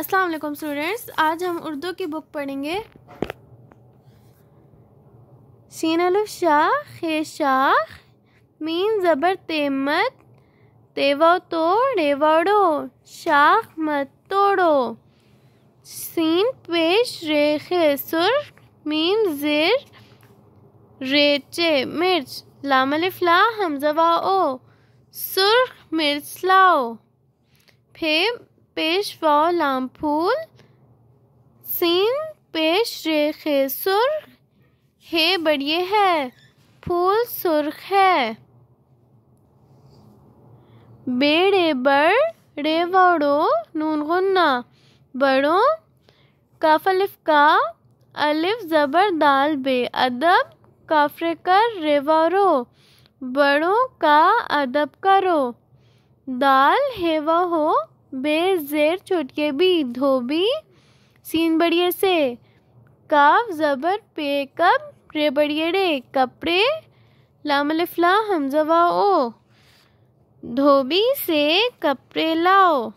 अस्सलाम वालेकुम स्टूडेंट्स आज हम उर्दू की बुक पढ़ेंगे शीन अलफ शाह हे शाह मीन ज़बर तेमत तेवा तो रेवाड़ो शाख मत तोड़ो सीन पेश रेखे सुर मीन जेर रेचे मिर्च लामलिफ हमजवा ओ सुर्ख मिर्च लाओ फे पेश वाव फूल सीन पेश रेखे सुर्ख हे बढ़िए है फूल सुर्ख है बेड़े बड़ रे वड़ो नून गुन्ना बड़ों काफलिफ का अलिफ ज़बर दाल बे अदब काफरे कर रेवारो बड़ों का अदब करो दाल हेवा हो बे जेर चुटके भी धोबी सीन बढ़िए से काव ज़बर पे कब रे बढ़िए रे कपड़े लामलफला हमजवा ओ धोबी से कपड़े लाओ